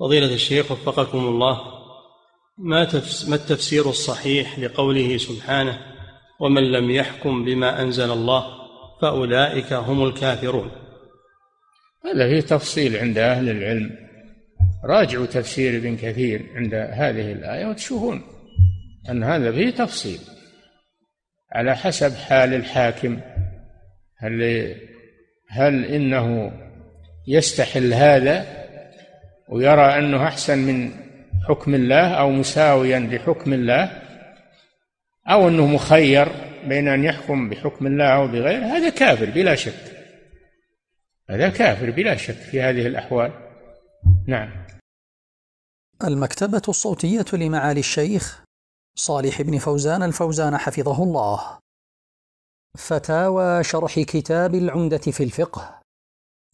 فضيلة الشيخ وفقكم الله ما ما التفسير الصحيح لقوله سبحانه ومن لم يحكم بما أنزل الله فأولئك هم الكافرون هذا فيه تفصيل عند أهل العلم راجعوا تفسير ابن كثير عند هذه الآية وتشوفون أن هذا فيه تفصيل على حسب حال الحاكم هل هل إنه يستحل هذا ويرى أنه أحسن من حكم الله أو مساويا لحكم الله أو أنه مخير بين أن يحكم بحكم الله أو بغيره هذا كافر بلا شك هذا كافر بلا شك في هذه الأحوال نعم المكتبة الصوتية لمعالي الشيخ صالح بن فوزان الفوزان حفظه الله فتاوى شرح كتاب العمدة في الفقه